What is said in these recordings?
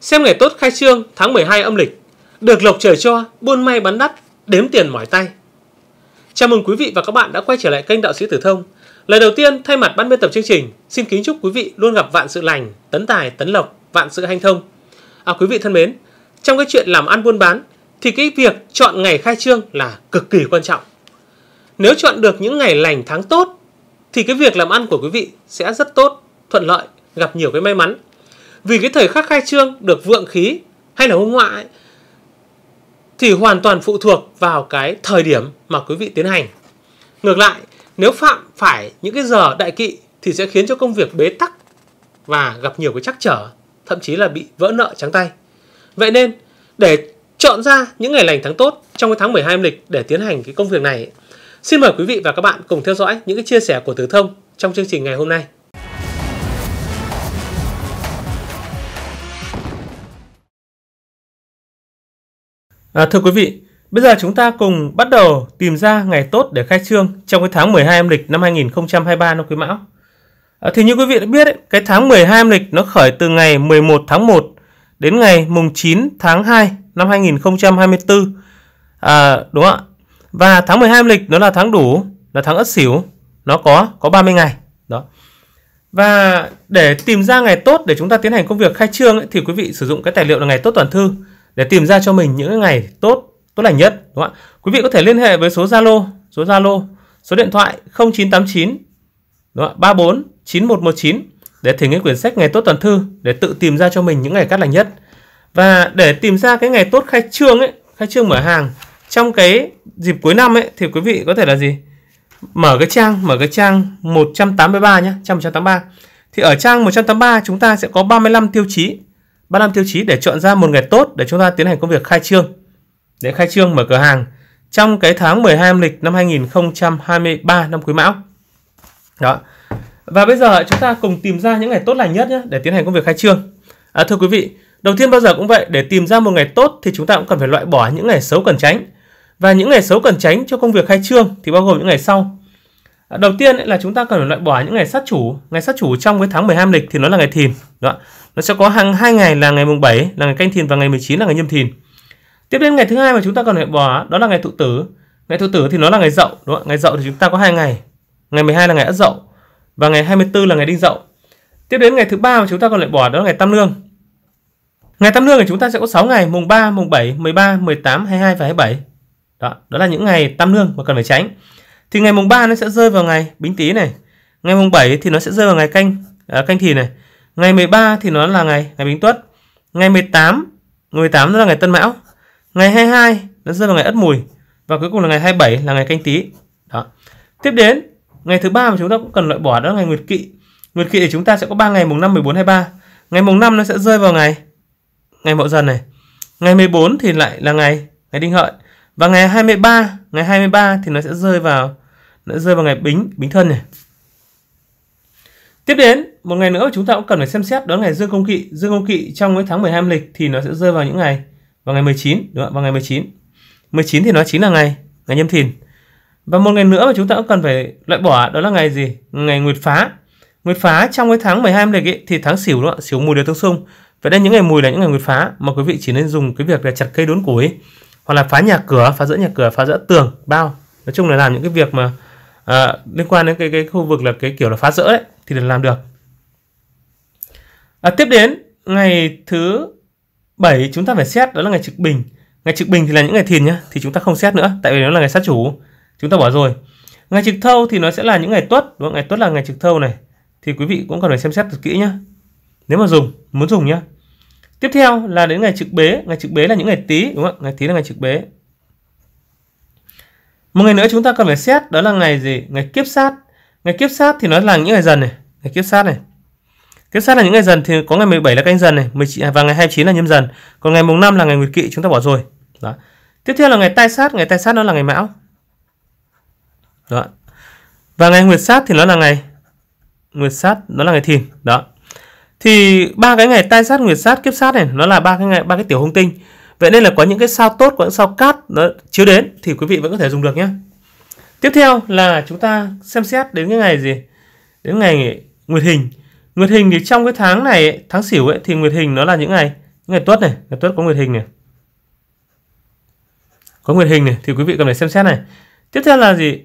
Xem ngày tốt khai trương tháng 12 âm lịch, được lộc trời cho, buôn may bán đắt, đếm tiền mỏi tay. Chào mừng quý vị và các bạn đã quay trở lại kênh Đạo sĩ Tử Thông. Lời đầu tiên, thay mặt ban biên tập chương trình, xin kính chúc quý vị luôn gặp vạn sự lành, tấn tài, tấn lộc, vạn sự hanh thông. À quý vị thân mến, trong cái chuyện làm ăn buôn bán thì cái việc chọn ngày khai trương là cực kỳ quan trọng. Nếu chọn được những ngày lành tháng tốt thì cái việc làm ăn của quý vị sẽ rất tốt, thuận lợi, gặp nhiều cái may mắn vì cái thời khắc khai trương được vượng khí hay là hung họa ấy, thì hoàn toàn phụ thuộc vào cái thời điểm mà quý vị tiến hành. Ngược lại, nếu phạm phải những cái giờ đại kỵ thì sẽ khiến cho công việc bế tắc và gặp nhiều cái trắc trở, thậm chí là bị vỡ nợ trắng tay. Vậy nên, để chọn ra những ngày lành tháng tốt trong cái tháng 12 âm lịch để tiến hành cái công việc này, xin mời quý vị và các bạn cùng theo dõi những cái chia sẻ của Tử Thông trong chương trình ngày hôm nay. À, thưa quý vị, bây giờ chúng ta cùng bắt đầu tìm ra ngày tốt để khai trương trong cái tháng 12 âm lịch năm 2023 năm Quý Mão. À, thì như quý vị đã biết, ấy, cái tháng 12 âm lịch nó khởi từ ngày 11 tháng 1 đến ngày mùng 9 tháng 2 năm 2024. À, đúng không ạ? Và tháng 12 âm lịch nó là tháng đủ, là tháng Ất Sửu, nó có có 30 ngày. Đó. Và để tìm ra ngày tốt để chúng ta tiến hành công việc khai trương ấy, thì quý vị sử dụng cái tài liệu là ngày tốt toàn thư để tìm ra cho mình những ngày tốt tốt lành nhất đúng không ạ quý vị có thể liên hệ với số zalo số zalo số điện thoại 0989 đúng không ạ 34 9119 để thỉnh cái quyển sách ngày tốt toàn thư để tự tìm ra cho mình những ngày cắt lành nhất và để tìm ra cái ngày tốt khai trương ấy khai trương mở hàng trong cái dịp cuối năm ấy thì quý vị có thể là gì mở cái trang mở cái trang 183 nhé trang 183 thì ở trang 183 chúng ta sẽ có 35 tiêu chí năm tiêu chí để chọn ra một ngày tốt để chúng ta tiến hành công việc khai trương. Để khai trương mở cửa hàng trong cái tháng 12 âm lịch năm 2023 năm Quý Mão. Đó. Và bây giờ chúng ta cùng tìm ra những ngày tốt lành nhất nhé để tiến hành công việc khai trương. À, thưa quý vị, đầu tiên bao giờ cũng vậy để tìm ra một ngày tốt thì chúng ta cũng cần phải loại bỏ những ngày xấu cần tránh. Và những ngày xấu cần tránh cho công việc khai trương thì bao gồm những ngày sau Đầu tiên là chúng ta cần phải loại bỏ những ngày sát chủ. Ngày sát chủ trong cái tháng 12 âm lịch thì nó là ngày thìn. Đó. Nó sẽ có hàng hai ngày là ngày mùng 7 là ngày canh thìn và ngày 19 là ngày nhâm thìn. Tiếp đến ngày thứ hai mà chúng ta cần loại bỏ đó là ngày thụ tử. Ngày thụ tử thì nó là ngày dậu, đúng không? Ngày dậu thì chúng ta có hai ngày. Ngày 12 là ngày ất dậu và ngày 24 là ngày đinh dậu. Tiếp đến ngày thứ ba mà chúng ta còn lại bỏ đó là ngày tam lương. Ngày tam lương thì chúng ta sẽ có 6 ngày, mùng 3, mùng 7, 13, 18, 22 và 27. Đó, đó là những ngày tam lương mà cần phải tránh thì ngày mùng 3 nó sẽ rơi vào ngày bính tý này ngày mùng 7 thì nó sẽ rơi vào ngày canh à, canh thìn này ngày 13 thì nó là ngày ngày bính tuất ngày 18 18 nó là ngày tân mão ngày 22 nó rơi vào ngày ất mùi và cuối cùng là ngày 27 là ngày canh tý đó tiếp đến ngày thứ ba mà chúng ta cũng cần loại bỏ đó là ngày nguyệt kỵ nguyệt kỵ thì chúng ta sẽ có 3 ngày mùng 5 14 23 ngày mùng 5 nó sẽ rơi vào ngày ngày mậu dần này ngày 14 thì lại là ngày ngày đinh hợi và ngày 23 ngày 23 thì nó sẽ rơi vào đã rơi vào ngày bính bính thân này tiếp đến một ngày nữa chúng ta cũng cần phải xem xét đó là ngày dương công kỵ dương công kỵ trong cái tháng 12 âm lịch thì nó sẽ rơi vào những ngày vào ngày 19 đúng không? vào ngày 19 19 thì nó chính là ngày ngày nhâm thìn và một ngày nữa mà chúng ta cũng cần phải loại bỏ đó là ngày gì ngày nguyệt phá nguyệt phá trong cái tháng 12 âm lịch ấy, thì tháng xỉu đó xỉu mùi đều tương xung vậy nên những ngày mùi là những ngày nguyệt phá mà quý vị chỉ nên dùng cái việc là chặt cây đốn củi hoặc là phá nhà cửa phá rỡ nhà cửa phá rỡ tường bao nói chung là làm những cái việc mà à, liên quan đến cái cái khu vực là cái kiểu là phá rỡ đấy thì được làm được à, tiếp đến ngày thứ 7 chúng ta phải xét đó là ngày trực bình ngày trực bình thì là những ngày thiền nhá thì chúng ta không xét nữa tại vì nó là ngày sát chủ chúng ta bỏ rồi ngày trực thâu thì nó sẽ là những ngày tuất đúng không? ngày tuất là ngày trực thâu này thì quý vị cũng cần phải xem xét thật kỹ nhá. nếu mà dùng muốn dùng nhá. tiếp theo là đến ngày trực bế ngày trực bế là những ngày tý đúng không ngày tý là ngày trực bế một ngày nữa chúng ta cần phải xét đó là ngày gì ngày kiếp sát ngày kiếp sát thì nó là những ngày dần này ngày kiếp sát này kiếp sát là những ngày dần thì có ngày 17 là canh dần này 19 à, và ngày 29 là nhâm dần còn ngày mùng 5 là ngày nguyệt kỵ chúng ta bỏ rồi đó. tiếp theo là ngày tai sát ngày tai sát nó là ngày mão đó và ngày nguyệt sát thì nó là ngày nguyệt sát nó là ngày thìn đó thì ba cái ngày tai sát nguyệt sát kiếp sát này nó là ba cái ngày ba cái tiểu hung tinh Vậy nên là có những cái sao tốt, có những sao cát nó chiếu đến thì quý vị vẫn có thể dùng được nhé. Tiếp theo là chúng ta xem xét đến cái ngày gì? Đến ngày Nguyệt Hình. Nguyệt Hình thì trong cái tháng này, tháng xỉu ấy, thì Nguyệt Hình nó là những ngày, những ngày tuất này, ngày tuất có Nguyệt Hình này. Có Nguyệt Hình này thì quý vị cần phải xem xét này. Tiếp theo là gì?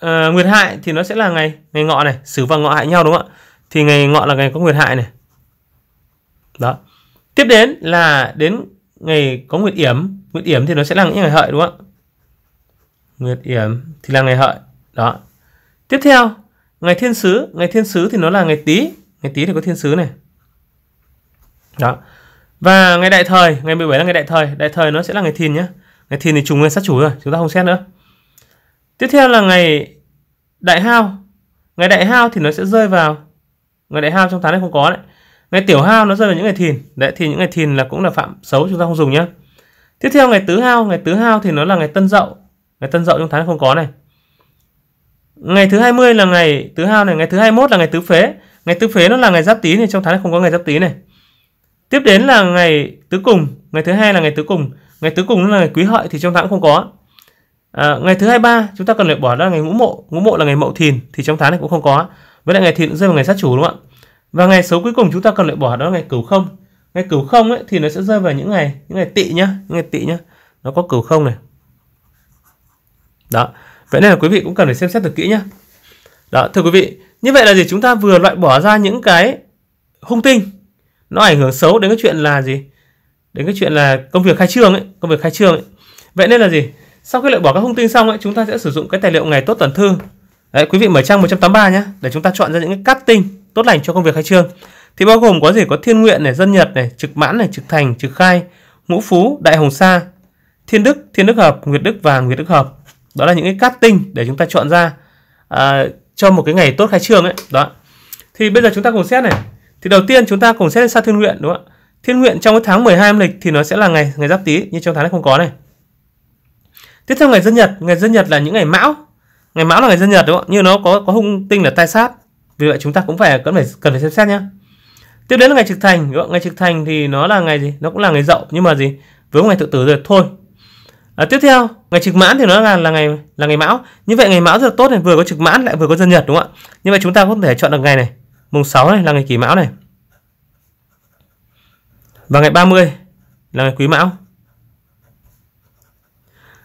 À, nguyệt Hại thì nó sẽ là ngày ngày ngọ này, sửu và ngọ hại nhau đúng không ạ? Thì ngày ngọ là ngày có Nguyệt Hại này. Đó. Tiếp đến là đến ngày có nguyệt yểm nguyệt yểm thì nó sẽ là những ngày hợi đúng không ạ nguyệt yểm thì là ngày hợi đó tiếp theo ngày thiên sứ ngày thiên sứ thì nó là ngày tý ngày tý thì có thiên sứ này đó và ngày đại thời ngày 17 là ngày đại thời đại thời nó sẽ là ngày thìn nhé ngày thìn thì trùng nguyên sát chủ rồi chúng ta không xét nữa tiếp theo là ngày đại hao ngày đại hao thì nó sẽ rơi vào ngày đại hao trong tháng này không có đấy ngày tiểu hao nó rơi vào những ngày thìn đấy thì những ngày thìn là cũng là phạm xấu chúng ta không dùng nhé tiếp theo ngày tứ hao ngày tứ hao thì nó là ngày tân dậu ngày tân dậu trong tháng không có này ngày thứ 20 là ngày tứ hao này ngày thứ 21 là ngày tứ phế ngày tứ phế nó là ngày giáp tý thì trong tháng này không có ngày giáp tý này tiếp đến là ngày tứ cùng ngày thứ hai là ngày tứ cùng ngày tứ cùng là ngày quý hợi thì trong tháng không có à, ngày thứ 23 chúng ta cần phải bỏ ra ngày ngũ mộ ngũ mộ là ngày mậu thìn thì trong tháng này cũng không có với lại ngày thìn rơi vào ngày sát chủ đúng không ạ và ngày xấu cuối cùng chúng ta cần loại bỏ đó là ngày cửu không ngày cửu không ấy thì nó sẽ rơi vào những ngày những ngày tỵ nhá những ngày tỵ nhá nó có cửu không này đó vậy nên là quý vị cũng cần phải xem xét thật kỹ nhá đó thưa quý vị như vậy là gì chúng ta vừa loại bỏ ra những cái hung tinh nó ảnh hưởng xấu đến cái chuyện là gì đến cái chuyện là công việc khai trương ấy công việc khai trương ấy. vậy nên là gì sau khi loại bỏ các hung tinh xong ấy chúng ta sẽ sử dụng cái tài liệu ngày tốt tuần thư đấy quý vị mở trang 183 nhé để chúng ta chọn ra những cái cát tinh tốt lành cho công việc khai trương thì bao gồm có gì có thiên nguyện này dân nhật này trực mãn này trực thành trực khai ngũ phú đại hồng sa thiên đức thiên đức hợp nguyệt đức và nguyệt đức hợp đó là những cái cát tinh để chúng ta chọn ra à, cho một cái ngày tốt khai trương ấy đó thì bây giờ chúng ta cùng xét này thì đầu tiên chúng ta cùng xét sao thiên nguyện đúng không ạ thiên nguyện trong cái tháng 12 âm lịch thì nó sẽ là ngày ngày giáp tý nhưng trong tháng này không có này tiếp theo ngày dân nhật ngày dân nhật là những ngày mão ngày mão là ngày dân nhật đúng không như nó có có hung tinh là tai sát vì vậy chúng ta cũng phải cần phải cần phải xem xét nhé tiếp đến là ngày trực thành ngày trực thành thì nó là ngày gì nó cũng là ngày dậu nhưng mà gì với ngày tự tử rồi thôi à, tiếp theo ngày trực mãn thì nó là là ngày là ngày mão như vậy ngày mão rất là tốt này vừa có trực mãn lại vừa có dân nhật đúng không ạ như vậy chúng ta có thể chọn được ngày này mùng 6 này là ngày kỷ mão này và ngày 30 là ngày quý mão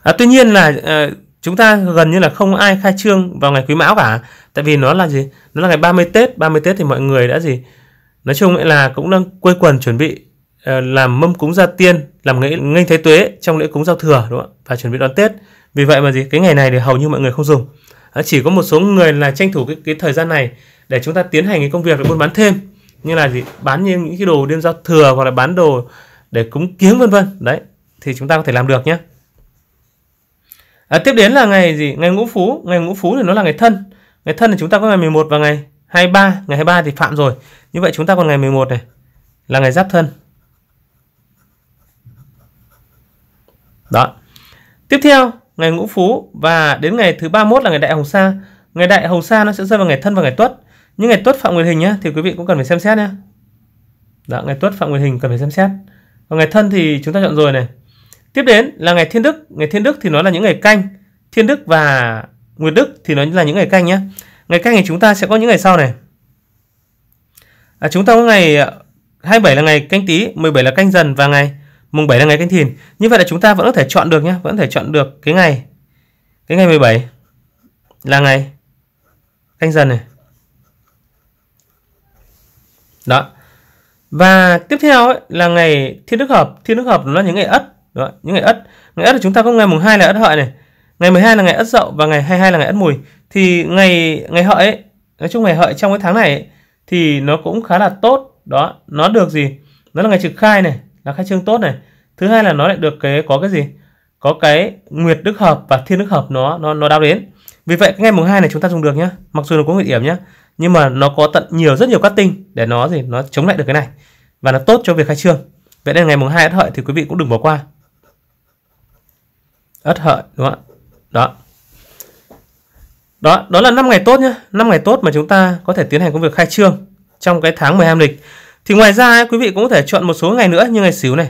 à, tuy nhiên là à, chúng ta gần như là không ai khai trương vào ngày quý mão cả tại vì nó là gì nó là ngày 30 Tết 30 Tết thì mọi người đã gì nói chung là cũng đang quây quần chuẩn bị ờ, làm mâm cúng gia tiên làm nghề nghênh thế tuế trong lễ cúng giao thừa đúng không và chuẩn bị đón Tết vì vậy mà gì cái ngày này thì hầu như mọi người không dùng ờ, chỉ có một số người là tranh thủ cái, cái thời gian này để chúng ta tiến hành cái công việc để buôn bán thêm như là gì bán như những cái đồ đêm giao thừa hoặc là bán đồ để cúng kiếng vân vân đấy thì chúng ta có thể làm được nhé à, tiếp đến là ngày gì ngày ngũ phú ngày ngũ phú thì nó là ngày thân Ngày thân thì chúng ta có ngày 11 và ngày 23, ngày 23 thì phạm rồi. Như vậy chúng ta còn ngày 11 này là ngày giáp thân. Đó. Tiếp theo, ngày ngũ phú và đến ngày thứ 31 là ngày đại hồng sa. Ngày đại hồng sa nó sẽ rơi vào ngày thân và ngày tuất. Những ngày tuất phạm nguyệt hình nhá thì quý vị cũng cần phải xem xét nhé. Đó, ngày tuất phạm nguyệt hình cần phải xem xét. và ngày thân thì chúng ta chọn rồi này. Tiếp đến là ngày thiên đức. Ngày thiên đức thì nó là những ngày canh. Thiên đức và Nguyệt Đức thì nó là những ngày canh nhé. Ngày canh thì chúng ta sẽ có những ngày sau này. À, chúng ta có ngày 27 à, là ngày canh tí, 17 là canh dần và ngày mùng 7 là ngày canh thìn. Như vậy là chúng ta vẫn có thể chọn được nhé, vẫn có thể chọn được cái ngày cái ngày 17 là ngày canh dần này. Đó. Và tiếp theo ấy, là ngày thiên đức hợp, thiên đức hợp nó là những ngày ất, đó, những ngày ất. Ngày ất là chúng ta có ngày mùng 2 là ất hợi này, ngày 12 là ngày Ất Dậu và ngày 22 là ngày Ất Mùi thì ngày ngày Hợi ấy, nói chung ngày Hợi trong cái tháng này ấy, thì nó cũng khá là tốt đó nó được gì nó là ngày trực khai này là khai trương tốt này thứ hai là nó lại được cái có cái gì có cái nguyệt đức hợp và thiên đức hợp nó nó nó đáp đến vì vậy cái ngày mùng 2 này chúng ta dùng được nhá mặc dù nó có nguyệt yểm nhá nhưng mà nó có tận nhiều rất nhiều các tinh để nó gì nó chống lại được cái này và nó tốt cho việc khai trương vậy nên ngày mùng 2 ất hợi thì quý vị cũng đừng bỏ qua ất hợi đúng không ạ đó đó đó là 5 ngày tốt nhé 5 ngày tốt mà chúng ta có thể tiến hành công việc khai trương trong cái tháng 12 âm lịch thì ngoài ra quý vị cũng có thể chọn một số ngày nữa như ngày xỉu này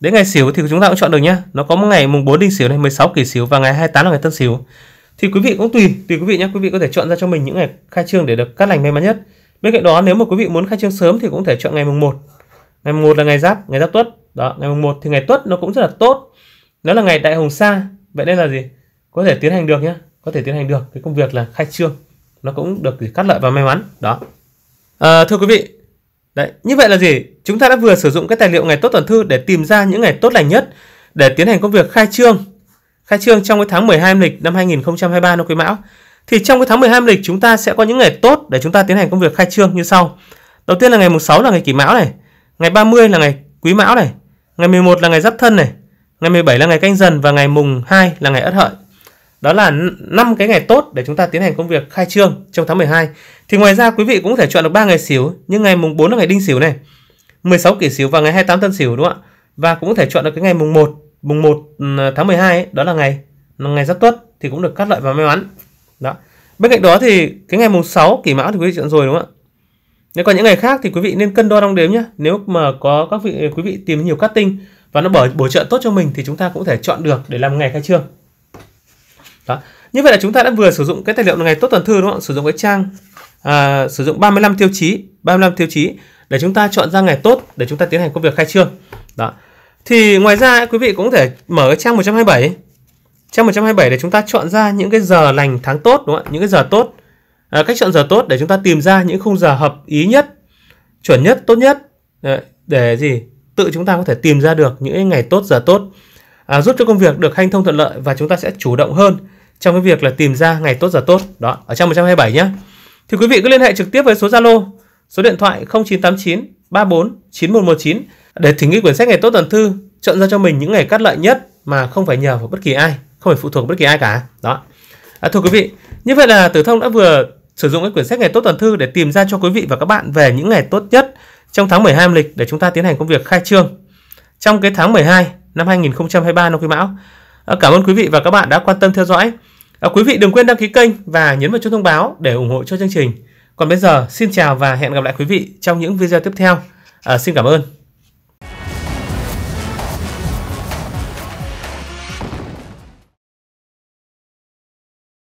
đến ngày xỉu thì chúng ta cũng chọn được nhé nó có một ngày mùng 4 đinh xỉu này 16 kỷ xỉu và ngày 28 là ngày tân xỉu thì quý vị cũng tùy tùy quý vị nhé quý vị có thể chọn ra cho mình những ngày khai trương để được cắt lành may mắn nhất bên cạnh đó nếu mà quý vị muốn khai trương sớm thì cũng thể chọn ngày mùng 1 ngày mùng 1 là ngày giáp ngày giáp tuất đó ngày mùng 1 thì ngày tuất nó cũng rất là tốt nó là ngày đại hồng sa vậy đây là gì có thể tiến hành được nhé có thể tiến hành được cái công việc là khai trương nó cũng được cắt lợi và may mắn đó à, thưa quý vị đấy như vậy là gì chúng ta đã vừa sử dụng cái tài liệu ngày tốt tuần thư để tìm ra những ngày tốt lành nhất để tiến hành công việc khai trương khai trương trong cái tháng 12 âm lịch năm 2023 năm quý mão thì trong cái tháng 12 âm lịch chúng ta sẽ có những ngày tốt để chúng ta tiến hành công việc khai trương như sau đầu tiên là ngày mùng 6 là ngày kỷ mão này ngày 30 là ngày quý mão này ngày 11 là ngày giáp thân này ngày 17 là ngày canh dần và ngày mùng 2 là ngày ất hợi. Đó là năm cái ngày tốt để chúng ta tiến hành công việc khai trương trong tháng 12. Thì ngoài ra quý vị cũng có thể chọn được ba ngày xỉu, nhưng ngày mùng 4 là ngày đinh xỉu này, 16 kỷ xỉu và ngày 28 tân xỉu đúng không ạ? Và cũng có thể chọn được cái ngày mùng 1, mùng 1 ừ, tháng 12 ấy, đó là ngày là ngày giáp tuất thì cũng được cắt lợi và may mắn. Đó. Bên cạnh đó thì cái ngày mùng 6 kỷ mão thì quý vị chọn rồi đúng không ạ? Nếu còn những ngày khác thì quý vị nên cân đo đong đếm nhé. Nếu mà có các vị quý vị tìm nhiều cắt tinh và nó bổ, bổ trợ tốt cho mình thì chúng ta cũng có thể chọn được để làm ngày khai trương đó như vậy là chúng ta đã vừa sử dụng cái tài liệu ngày tốt tuần thư đúng không sử dụng cái trang à, sử dụng 35 tiêu chí 35 tiêu chí để chúng ta chọn ra ngày tốt để chúng ta tiến hành công việc khai trương đó thì ngoài ra quý vị cũng có thể mở cái trang 127 trang 127 để chúng ta chọn ra những cái giờ lành tháng tốt đúng không những cái giờ tốt à, cách chọn giờ tốt để chúng ta tìm ra những khung giờ hợp ý nhất chuẩn nhất tốt nhất để gì tự chúng ta có thể tìm ra được những ngày tốt giờ tốt à, giúp cho công việc được hanh thông thuận lợi và chúng ta sẽ chủ động hơn trong cái việc là tìm ra ngày tốt giờ tốt đó ở trong 127 nhé thì quý vị cứ liên hệ trực tiếp với số Zalo số điện thoại 0989 34 9119 để thỉnh nghị quyển sách ngày tốt tuần thư chọn ra cho mình những ngày cắt lợi nhất mà không phải nhờ vào bất kỳ ai không phải phụ thuộc bất kỳ ai cả đó à, thưa quý vị như vậy là tử thông đã vừa sử dụng cái quyển sách ngày tốt tuần thư để tìm ra cho quý vị và các bạn về những ngày tốt nhất trong tháng 12 âm lịch để chúng ta tiến hành công việc khai trương trong cái tháng 12 năm 2023 năm quý mão. Ờ, cảm ơn quý vị và các bạn đã quan tâm theo dõi. Ờ, quý vị đừng quên đăng ký kênh và nhấn vào chuông thông báo để ủng hộ cho chương trình. Còn bây giờ xin chào và hẹn gặp lại quý vị trong những video tiếp theo. À, xin cảm ơn.